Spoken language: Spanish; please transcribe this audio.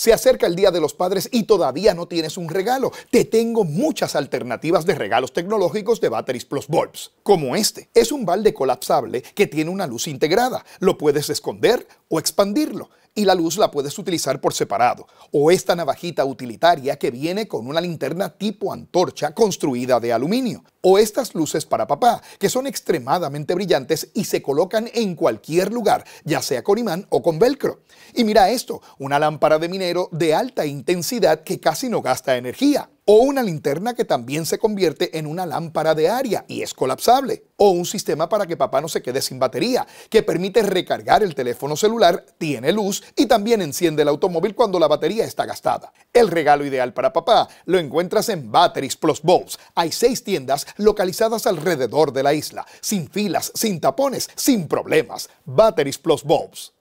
Se acerca el Día de los Padres y todavía no tienes un regalo. Te tengo muchas alternativas de regalos tecnológicos de Batteries Plus Bulbs, como este. Es un balde colapsable que tiene una luz integrada. Lo puedes esconder o expandirlo y la luz la puedes utilizar por separado, o esta navajita utilitaria que viene con una linterna tipo antorcha construida de aluminio, o estas luces para papá, que son extremadamente brillantes y se colocan en cualquier lugar, ya sea con imán o con velcro. Y mira esto, una lámpara de minero de alta intensidad que casi no gasta energía o una linterna que también se convierte en una lámpara de área y es colapsable, o un sistema para que papá no se quede sin batería, que permite recargar el teléfono celular, tiene luz y también enciende el automóvil cuando la batería está gastada. El regalo ideal para papá lo encuentras en Batteries Plus Bowls. Hay seis tiendas localizadas alrededor de la isla, sin filas, sin tapones, sin problemas. Batteries Plus Bobs